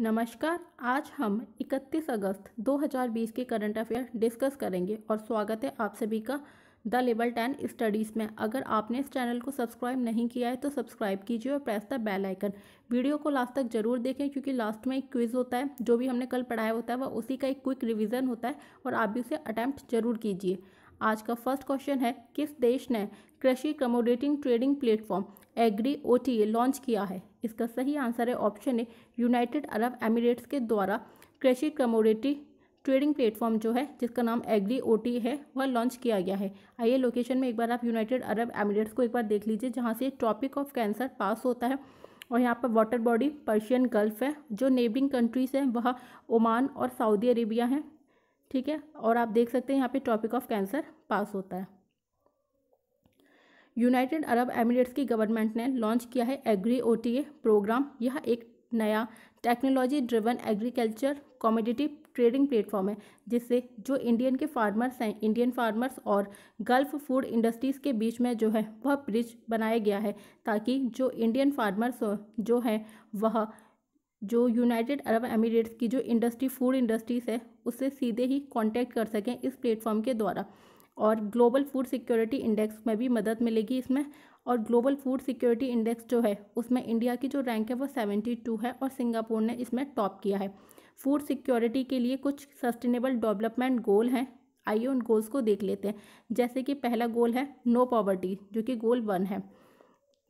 नमस्कार आज हम 31 अगस्त 2020 के करंट अफेयर डिस्कस करेंगे और स्वागत है आप सभी का द लेवल टेन स्टडीज़ में अगर आपने इस चैनल को सब्सक्राइब नहीं किया है तो सब्सक्राइब कीजिए और press the bell icon video को लास्ट तक जरूर देखें क्योंकि लास्ट में एक क्विज़ होता है जो भी हमने कल पढ़ाया होता है वह उसी का एक क्विक रिविज़न होता है और आप भी उसे अटैम्प्ट जरूर कीजिए आज का फर्स्ट क्वेश्चन है किस देश ने कृषि commodity trading platform Agriota launch किया है इसका सही आंसर है option A United Arab Emirates के द्वारा कृषि कमोडिटी ट्रेडिंग प्लेटफॉर्म जो है जिसका नाम एग्री ओ है वह लॉन्च किया गया है आइए लोकेशन में एक बार आप यूनाइटेड अरब एमिरेट्स को एक बार देख लीजिए जहाँ से ट्रॉपिक ऑफ कैंसर पास होता है और यहाँ पर वाटर बॉडी पर्शियन गल्फ है जो नेबरिंग कंट्रीज़ हैं वह ओमान और सऊदी अरेबिया हैं ठीक है और आप देख सकते हैं यहाँ पे ट्रॉपिक ऑफ कैंसर पास होता है यूनाइटेड अरब एमिरेट्स की गवर्नमेंट ने लॉन्च किया है एग्री ओ प्रोग्राम यह एक नया technology driven agriculture commodity trading platform है जिससे जो इंडियन के फार्मर्स हैं इंडियन फार्मर्स और गल्फ फूड इंडस्ट्रीज़ के बीच में जो है वह ब्रिज बनाया गया है ताकि जो इंडियन फार्मर्स जो हैं वह जो यूनाइटेड अरब एमिरेट्स की जो इंडस्ट्री फूड इंडस्ट्रीज़ है उससे सीधे ही कॉन्टैक्ट कर सकें इस प्लेटफॉर्म के द्वारा और ग्लोबल फूड सिक्योरिटी इंडेक्स में भी मदद मिलेगी इसमें और ग्लोबल फूड सिक्योरिटी इंडेक्स जो है उसमें इंडिया की जो रैंक है वो सेवेंटी टू है और सिंगापुर ने इसमें टॉप किया है फूड सिक्योरिटी के लिए कुछ सस्टेनेबल डेवलपमेंट गोल हैं आइए उन गोल्स को देख लेते हैं जैसे कि पहला गोल है नो पॉवर्टी जो कि गोल वन है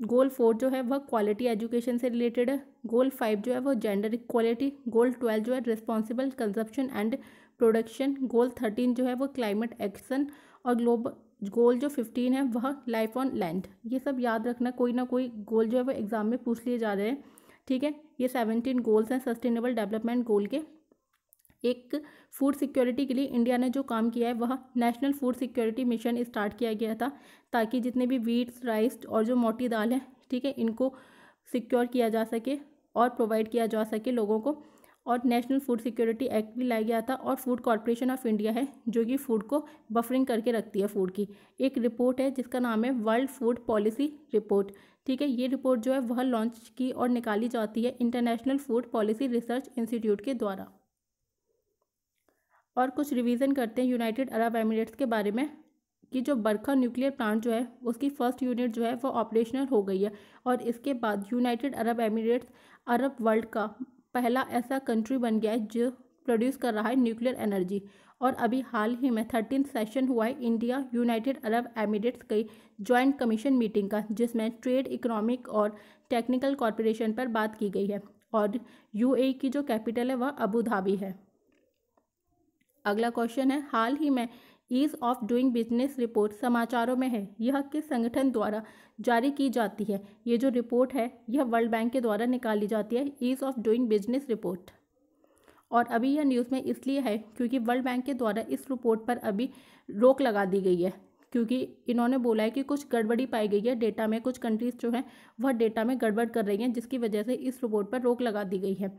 गोल फोर जो है वह क्वालिटी एजुकेशन से रिलेटेड है गोल फाइव जो है वो जेंडर इक्वालिटी गोल ट्वेल्व जो है responsible consumption and production goal thirteen जो है वो क्लाइमेट एक्शन और ग्लोबल गोल जो फिफ्टीन है वह लाइफ ऑन लैंड ये सब याद रखना कोई ना कोई गोल जो है वो एग्ज़ाम में पूछ लिए जा रहे हैं ठीक है ये सेवनटीन गोल्स हैं सस्टेनेबल डेवलपमेंट गोल के एक फूड सिक्योरिटी के लिए इंडिया ने जो काम किया है वह national food security mission start किया गया था ताकि जितने भी वीट्स राइस और जो मोटी दाल है ठीक है इनको सिक्योर किया जा सके और प्रोवाइड किया जा सके लोगों को और नेशनल फूड सिक्योरिटी एक्ट भी लाया गया था और फूड कॉरपोरेशन ऑफ इंडिया है जो कि फूड को बफरिंग करके रखती है फूड की एक रिपोर्ट है जिसका नाम है वर्ल्ड फूड पॉलिसी रिपोर्ट ठीक है ये रिपोर्ट जो है वह लॉन्च की और निकाली जाती है international food policy research institute के द्वारा और कुछ रिविज़न करते हैं यूनाइटेड अरब एमिरेट्स के बारे में कि जो बरखा न्यूक्लियर प्लांट जो है उसकी फ़र्स्ट यूनिट जो है वो ऑपरेशनल हो गई है और इसके बाद United Arab Emirates Arab world का पहला ऐसा कंट्री बन गया है जो प्रोड्यूस कर रहा है न्यूक्लियर एनर्जी और अभी हाल ही में थर्टीन सेशन हुआ है इंडिया यूनाइटेड अरब एमिरेट्स की जॉइंट कमीशन मीटिंग का जिसमें ट्रेड इकोनॉमिक और टेक्निकल कॉरपोरेशन पर बात की गई है और यूएई e की जो कैपिटल है वह अबू धाबी है अगला क्वेश्चन है हाल ही में ease of doing business report समाचारों में है यह किस संगठन द्वारा जारी की जाती है ये जो रिपोर्ट है यह वर्ल्ड बैंक के द्वारा निकाली जाती है ease of doing business report और अभी यह न्यूज़ में इसलिए है क्योंकि वर्ल्ड बैंक के द्वारा इस रिपोर्ट पर अभी रोक लगा दी गई है क्योंकि इन्होंने बोला है कि कुछ गड़बड़ी पाई गई है डेटा में कुछ कंट्रीज़ जो हैं वह डेटा में गड़बड़ कर रही हैं जिसकी वजह से इस रिपोर्ट पर रोक लगा दी गई है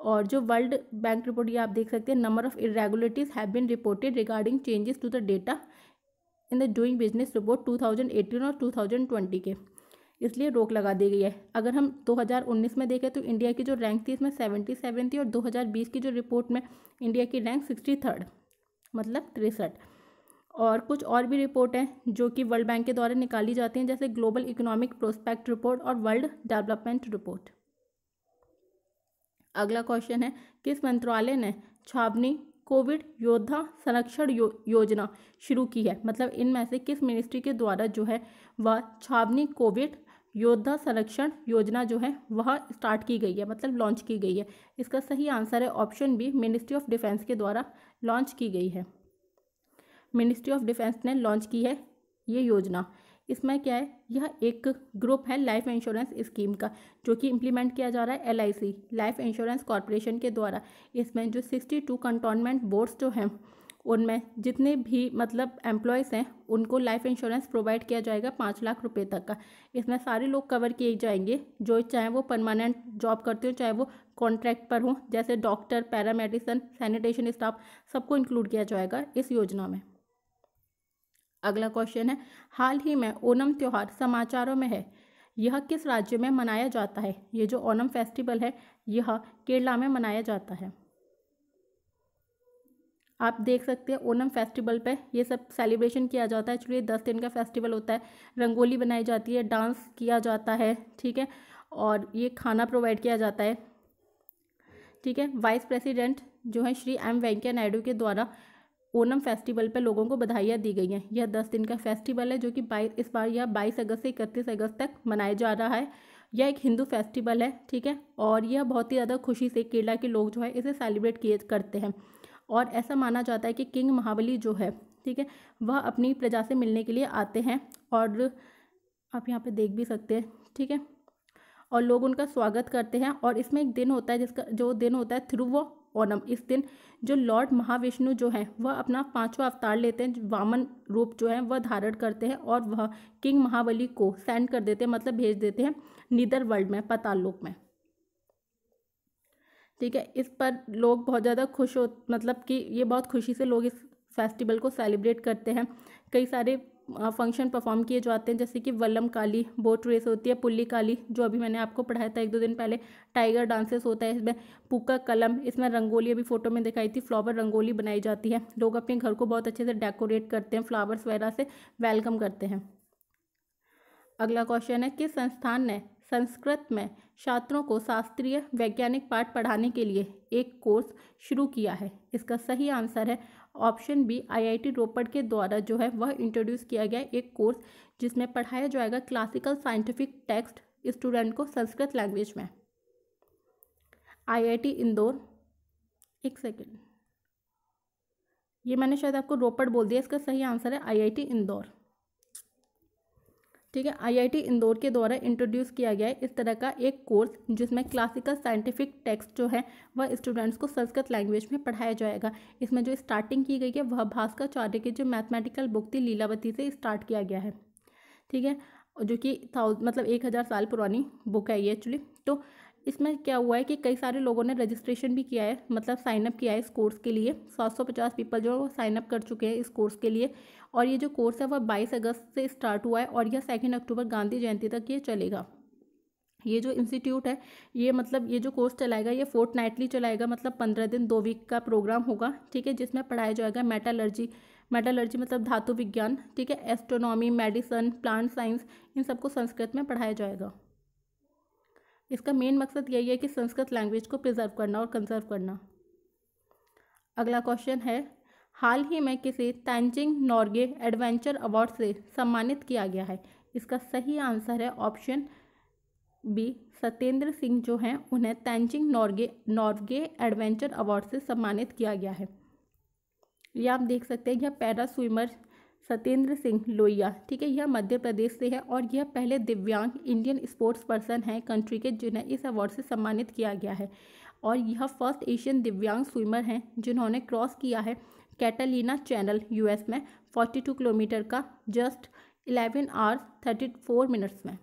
और जो वर्ल्ड बैंक रिपोर्ट ये आप देख सकते हैं number of irregularities have been reported regarding changes to the data in the doing business report 2018 और 2020 के इसलिए रोक लगा दी गई है अगर हम 2019 में देखें तो इंडिया की जो रैंक थी इसमें सेवेंटी सेवन थी और 2020 की जो रिपोर्ट में इंडिया की रैंक सिक्सटी थर्ड मतलब तिरसठ और कुछ और भी रिपोर्ट हैं जो कि वर्ल्ड बैंक के द्वारा निकाली जाती हैं जैसे ग्लोबल इकोनॉमिक प्रोस्पेक्ट रिपोर्ट और वर्ल्ड डेवलपमेंट रिपोर्ट अगला क्वेश्चन है किस मंत्रालय ने छावनी कोविड योद्धा संरक्षण यो, योजना शुरू की है मतलब इनमें से किस मिनिस्ट्री के द्वारा जो है वह छावनी कोविड योद्धा संरक्षण योजना जो है वह स्टार्ट की गई है मतलब लॉन्च की गई है इसका सही आंसर है option B ministry of defence के द्वारा लॉन्च की गई है मिनिस्ट्री ऑफ डिफेंस ने लॉन्च की है ये योजना इसमें क्या है यह एक ग्रुप है लाइफ इंश्योरेंस स्कीम का जो कि इम्प्लीमेंट किया जा रहा है एलआईसी लाइफ इंश्योरेंस कॉरपोरेशन के द्वारा इसमें जो सिक्सटी टू कंटोनमेंट बोर्ड्स जो हैं उनमें जितने भी मतलब एम्प्लॉयज़ हैं उनको लाइफ इंश्योरेंस प्रोवाइड किया जाएगा पाँच लाख रुपए तक का इसमें सारे लोग कवर किए जाएंगे जो चाहे वो परमानेंट जॉब करते हो चाहे वो कॉन्ट्रैक्ट पर हों जैसे डॉक्टर पैरामेडिसन सैनिटेशन स्टाफ सबको इंक्लूड किया जाएगा इस योजना में अगला क्वेश्चन है हाल ही में ओनम त्यौहार समाचारों में है यह किस राज्य में मनाया जाता है ये जो ओनम फेस्टिवल है यह केरला में मनाया जाता है आप देख सकते हैं ओनम फेस्टिवल पे ये सब सेलिब्रेशन किया जाता है एक्चुअली दस दिन का फेस्टिवल होता है रंगोली बनाई जाती है डांस किया जाता है ठीक है और ये खाना प्रोवाइड किया जाता है ठीक है वाइस प्रेसिडेंट जो है श्री एम वेंकैया नायडू के द्वारा ओनम फेस्टिवल पर लोगों को बधाइयाँ दी गई हैं यह दस दिन का फेस्टिवल है जो कि बाईस इस बार यह बाईस अगस्त से इकतीस अगस्त तक मनाया जा रहा है यह एक हिंदू फेस्टिवल है ठीक है और यह बहुत ही ज़्यादा खुशी से केरला के लोग जो है इसे सेलिब्रेट किए करते हैं और ऐसा माना जाता है कि किंग महाबली जो है ठीक है वह अपनी प्रजा से मिलने के लिए आते हैं और आप यहाँ पे देख भी सकते हैं ठीक है और लोग उनका स्वागत करते हैं और इसमें एक दिन होता है जिसका जो दिन होता है थ्रू वो ओनम इस दिन जो लॉर्ड महाविष्णु जो हैं वह अपना पांचवा अवतार लेते हैं वामन रूप जो है वह धारण करते हैं और वह किंग महाबली को सेंड कर देते हैं मतलब भेज देते हैं नीदर वर्ल्ड में पताल लोक में ठीक है इस पर लोग बहुत ज़्यादा खुश हो मतलब कि ये बहुत खुशी से लोग इस फेस्टिवल को सेलिब्रेट करते हैं कई सारे फंक्शन परफॉर्म किए जाते हैं जैसे कि वल्लम काली बोट रेस होती है पुल्ली काली जो अभी मैंने आपको पढ़ाया था एक दो दिन पहले टाइगर डांसेस होता है इसमें पुका कलम इसमें रंगोली अभी फोटो में दिखाई थी फ्लावर रंगोली बनाई जाती है लोग अपने घर को बहुत अच्छे से डेकोरेट करते हैं फ्लावर्स वगैरह से वेलकम करते हैं अगला क्वेश्चन है किस संस्थान ने संस्कृत में छात्रों को शास्त्रीय वैज्ञानिक पाठ पढ़ाने के लिए एक कोर्स शुरू किया है इसका सही आंसर है ऑप्शन बी आईआईटी रोपड़ के द्वारा जो है वह इंट्रोड्यूस किया गया एक कोर्स जिसमें पढ़ाया जाएगा क्लासिकल साइंटिफिक टेक्स्ट स्टूडेंट को संस्कृत लैंग्वेज में आईआईटी इंदौर एक सेकेंड ये मैंने शायद आपको रोपड़ बोल दिया इसका सही आंसर है आईआईटी इंदौर ठीक है आईआईटी इंदौर के द्वारा इंट्रोड्यूस किया गया है इस तरह का एक कोर्स जिसमें क्लासिकल साइंटिफिक टेक्स्ट जो है वह स्टूडेंट्स को संस्कृत लैंग्वेज में पढ़ाया जाएगा इसमें जो स्टार्टिंग की गई है वह भास्कराचार्य की जो मैथमेटिकल बुक थी लीलावती से स्टार्ट किया गया है ठीक है जो कि थाउज मतलब एक हज़ार साल पुरानी बुक है ये एक्चुअली तो इसमें क्या हुआ है कि कई सारे लोगों ने रजिस्ट्रेशन भी किया है मतलब साइनअप किया है इस कोर्स के लिए सात सौ पचास पीपल जो साइनअप कर चुके हैं इस कोर्स के लिए और ये जो कोर्स है वह बाईस अगस्त से स्टार्ट हुआ है और यह सेकेंड अक्टूबर गांधी जयंती तक ये चलेगा ये जो इंस्टीट्यूट है ये मतलब ये जो कोर्स चलाएगा ये फोर्थ नाइटली चलाएगा मतलब पंद्रह दिन दो वीक का प्रोग्राम होगा ठीक है जिसमें पढ़ाया जाएगा मेटालर्जी मेटालर्जी मतलब धातु विज्ञान ठीक है एस्ट्रोनॉमी मेडिसन प्लांट साइंस इन सबको संस्कृत में पढ़ाया जाएगा इसका मेन मकसद यही है कि संस्कृत लैंग्वेज को प्रिजर्व करना और कंजर्व करना अगला क्वेश्चन है हाल ही में किसे तैंजिंग नॉर्गे एडवेंचर अवार्ड से सम्मानित किया गया है इसका सही आंसर है ऑप्शन बी सत्येंद्र सिंह जो हैं उन्हें तैंजिंग नॉर्गे नॉर्गे एडवेंचर अवार्ड से सम्मानित किया गया है ये आप देख सकते हैं यह पैरा स्विमर सत्येंद्र सिंह लोहिया ठीक है यह मध्य प्रदेश से है और यह पहले दिव्यांग इंडियन स्पोर्ट्स पर्सन है कंट्री के जिन्हें इस अवार्ड से सम्मानित किया गया है और यह फर्स्ट एशियन दिव्यांग स्विमर हैं जिन्होंने क्रॉस किया है कैटलिना चैनल यूएस में 42 किलोमीटर का जस्ट 11 आवर्स 34 मिनट्स में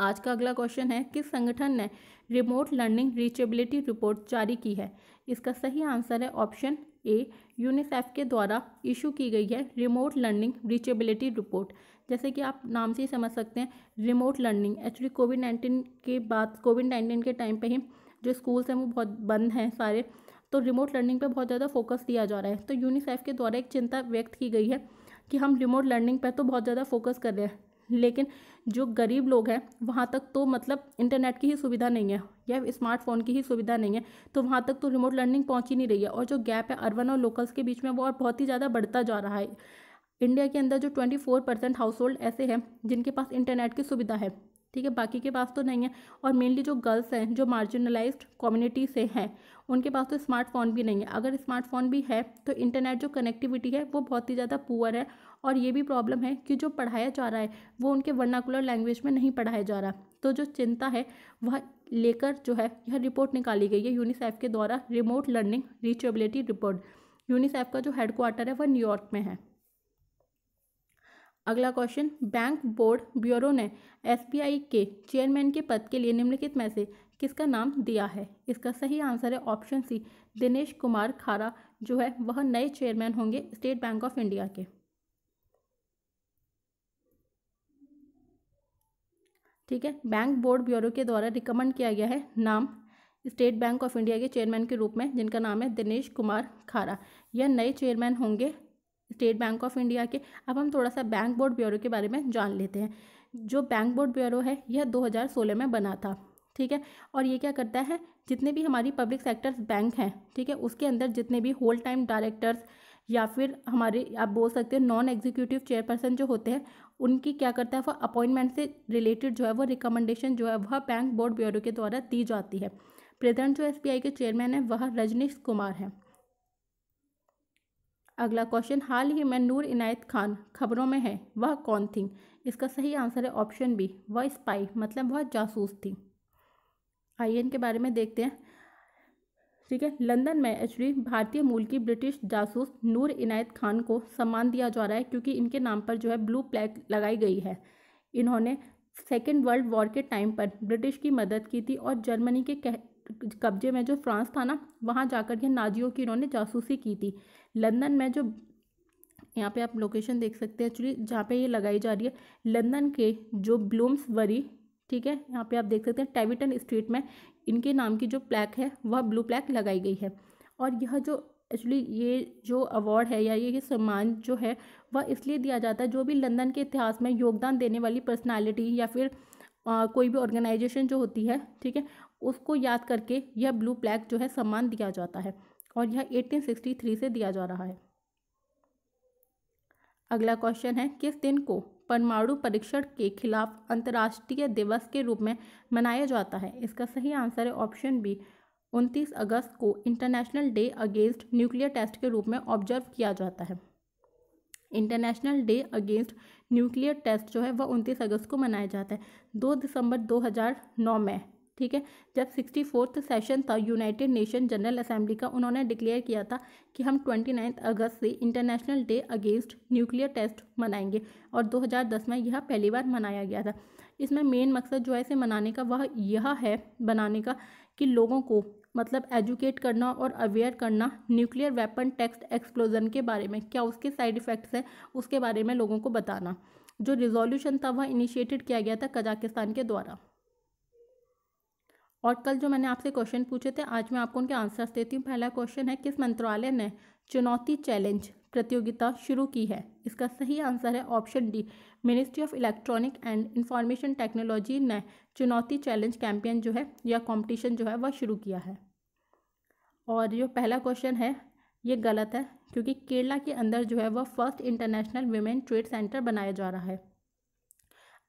आज का अगला क्वेश्चन है किस संगठन ने रिमोट लर्निंग रीचेबिलिटी रिपोर्ट जारी की है इसका सही आंसर है ऑप्शन ए यूनिसेफ के द्वारा इशू की गई है रिमोट लर्निंग रीचेबिलिटी रिपोर्ट जैसे कि आप नाम से ही समझ सकते हैं remote learning actually covid nineteen के बाद कोविड नाइन्टीन के टाइम पे ही जो स्कूल्स हैं वो बहुत बंद हैं सारे तो रिमोट लर्निंग पे बहुत ज़्यादा फोकस दिया जा रहा है तो यूनिसेफ के द्वारा एक चिंता व्यक्त की गई है कि हम रिमोट लर्निंग पर तो बहुत ज़्यादा फोकस कर रहे हैं लेकिन जो गरीब लोग हैं वहाँ तक तो मतलब इंटरनेट की ही सुविधा नहीं है या स्मार्टफोन की ही सुविधा नहीं है तो वहाँ तक तो रिमोट लर्निंग पहुँच ही नहीं रही है और जो गैप है अर्बन और लोकल्स के बीच में वो और बहुत ही ज़्यादा बढ़ता जा रहा है इंडिया के अंदर जो twenty four percent household ऐसे हैं जिनके पास इंटरनेट की सुविधा है ठीक है बाकी के पास तो नहीं है और मेनली जो गर्ल्स हैं जो मार्जिनलाइज्ड कम्युनिटी से हैं उनके पास तो स्मार्टफोन भी नहीं है अगर स्मार्टफोन भी है तो इंटरनेट जो कनेक्टिविटी है वो बहुत ही ज़्यादा पुअर है और ये भी प्रॉब्लम है कि जो पढ़ाया जा रहा है वो उनके वर्नाकुलर लैंग्वेज में नहीं पढ़ाया जा रहा तो जो चिंता है वह लेकर जो है यह रिपोर्ट निकाली गई है यूनिसेफ के द्वारा remote learning reachability report UNICEF का जो हेडक्वार्टर है वह न्यूयॉर्क में है अगला क्वेश्चन बैंक बोर्ड ब्यूरो ने एस के चेयरमैन के पद के लिए निम्नलिखित में से किसका नाम दिया है इसका सही आंसर है ऑप्शन सी दिनेश कुमार खारा जो है वह नए चेयरमैन होंगे स्टेट बैंक ऑफ इंडिया के ठीक है बैंक बोर्ड ब्यूरो के द्वारा रिकमेंड किया गया है नाम स्टेट बैंक ऑफ इंडिया के चेयरमैन के रूप में जिनका नाम है दिनेश कुमार खारा यह नए चेयरमैन होंगे स्टेट बैंक ऑफ इंडिया के अब हम थोड़ा सा बैंक बोर्ड ब्यूरो के बारे में जान लेते हैं जो बैंक बोर्ड ब्यूरो है यह 2016 में बना था ठीक है और ये क्या करता है जितने भी हमारी पब्लिक सेक्टर्स बैंक हैं ठीक है उसके अंदर जितने भी होल टाइम डायरेक्टर्स या फिर हमारे आप बोल सकते हैं नॉन एग्जीक्यूटिव चेयरपर्सन जो होते हैं उनकी क्या करता है वह अपॉइंटमेंट से रिलेटेड जो है वह रिकमेंडेशन जो है वह बैंक बोर्ड ब्यूरो के द्वारा दी जाती है प्रेजेंट जो एस के चेयरमैन है वह रजनीश कुमार हैं अगला क्वेश्चन हाल ही में नूर इनायत खान खबरों में है वह कौन थी इसका सही आंसर है ऑप्शन बी वह स्पाई मतलब वह जासूस थी आई के बारे में देखते हैं ठीक है लंदन में एक्चुअली भारतीय मूल की ब्रिटिश जासूस नूर इनायत खान को सम्मान दिया जा रहा है क्योंकि इनके नाम पर जो है ब्लू फ्लैग लगाई गई है इन्होंने सेकेंड वर्ल्ड वॉर के टाइम पर ब्रिटिश की मदद की थी और जर्मनी के कह कब्जे में जो फ्रांस था ना वहाँ जाकर के नाजियों की इन्होंने जासूसी की थी लंदन में जो यहाँ पे आप लोकेशन देख सकते हैं एक्चुअली जहाँ पे ये लगाई जा रही है लंदन के जो ब्लूम्स वरी ठीक है यहाँ पे आप देख सकते हैं टेविटन स्ट्रीट में इनके नाम की जो प्लैक है वह ब्लू प्लैक लगाई गई है और यह जो एक्चुअली ये जो अवार्ड है या ये सम्मान जो है वह इसलिए दिया जाता है जो भी लंदन के इतिहास में योगदान देने वाली पर्सनैलिटी या फिर आ, कोई भी ऑर्गेनाइजेशन जो होती है ठीक है उसको याद करके यह ब्लू प्लैक जो है सम्मान दिया जाता है और यह 1863 से दिया जा रहा है अगला क्वेश्चन है किस दिन को परमाणु परीक्षण के खिलाफ अंतर्राष्ट्रीय दिवस के रूप में मनाया जाता है इसका सही आंसर है ऑप्शन बी 29 अगस्त को international day against nuclear test के रूप में ऑब्जर्व किया जाता है international day against nuclear test जो है वह 29 अगस्त को मनाया जाता है 2 दिसंबर 2009 में ठीक है जब सिक्सटी फोर्थ सेशन था यूनाइटेड नेशन जनरल असेंबली का उन्होंने डिक्लेयर किया था कि हम ट्वेंटी नाइन्थ अगस्त से international day against nuclear test मनाएंगे और 2010 में यह पहली बार मनाया गया था इसमें मेन मकसद जो है इसे मनाने का वह यह है बनाने का कि लोगों को मतलब एजुकेट करना और अवेयर करना न्यूक्लियर वेपन टेक्स्ट एक्सप्लोजन के बारे में क्या उसके साइड इफ़ेक्ट्स हैं उसके बारे में लोगों को बताना जो रिजोल्यूशन था वह इनिशिएटेड किया गया था कजाकिस्तान के द्वारा और कल जो मैंने आपसे क्वेश्चन पूछे थे आज मैं आपको उनके आंसर्स देती हूँ पहला क्वेश्चन है किस मंत्रालय ने चुनौती चैलेंज प्रतियोगिता शुरू की है इसका सही आंसर है option D ministry of electronic and information technology ने चुनौती चैलेंज कैंपेन जो है या कंपटीशन जो है वह शुरू किया है और जो पहला क्वेश्चन है ये गलत है क्योंकि केरला के अंदर जो है वह first international women trade centre बनाया जा रहा है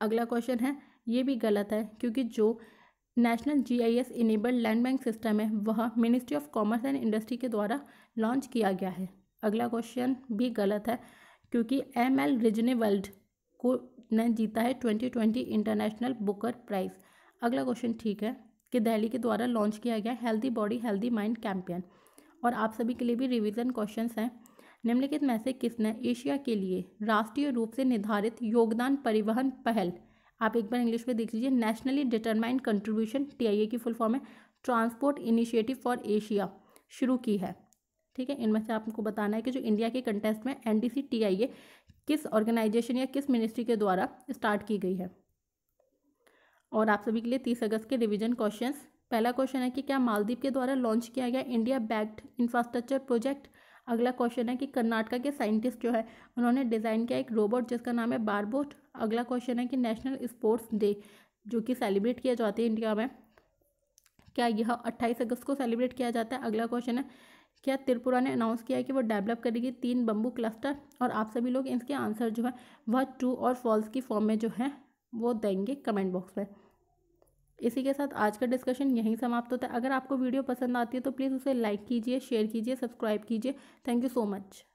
अगला क्वेश्चन है ये भी गलत है क्योंकि जो national GIS enabled land bank system है वह ministry of commerce and industry के द्वारा लॉन्च किया गया है अगला क्वेश्चन भी गलत है क्योंकि एम एल रिजनेवल्ड को ने जीता है twenty twenty international Booker prize अगला क्वेश्चन ठीक है कि दिल्ली के द्वारा लॉन्च किया गया healthy body healthy mind campaign और आप सभी के लिए भी रिविजन क्वेश्चन हैं निम्नलिखित में से किसने एशिया के लिए राष्ट्रीय रूप से निर्धारित योगदान परिवहन पहल आप एक बार इंग्लिश में देख लीजिए नेशनली डिटरमाइंड कंट्रीब्यूशन टी की फुल फॉर्म है ट्रांसपोर्ट इनिशिएटिव फॉर एशिया शुरू की है ठीक है इनमें से आपको बताना है कि जो इंडिया के कंटेस्ट में एन डी किस ऑर्गेनाइजेशन या किस मिनिस्ट्री के द्वारा स्टार्ट की गई है और आप सभी के लिए तीस अगस्त के रिविजन क्वेश्चन पहला क्वेश्चन है कि क्या मालदीव के द्वारा लॉन्च किया गया इंडिया बैक्ड इंफ्रास्ट्रक्चर प्रोजेक्ट अगला क्वेश्चन है कि कर्नाटका के साइंटिस्ट जो है उन्होंने डिज़ाइन किया एक रोबोट जिसका नाम है बारबोट अगला क्वेश्चन है कि नेशनल स्पोर्ट्स डे जो कि सेलिब्रेट किया जाता है इंडिया में क्या यह अट्ठाईस अगस्त को सेलिब्रेट किया जाता है अगला क्वेश्चन है क्या त्रिपुरा ने अनाउंस किया है कि वो डेवलप करेगी तीन बम्बू क्लस्टर और आप सभी लोग इसके आंसर जो है वह ट्रू और फॉल्स की फॉर्म में जो है वो देंगे कमेंट बॉक्स में इसी के साथ आज का डिस्कशन यहीं समाप्त होता है अगर आपको वीडियो पसंद आती है तो प्लीज़ उसे लाइक कीजिए शेयर कीजिए सब्सक्राइब कीजिए थैंक यू सो मच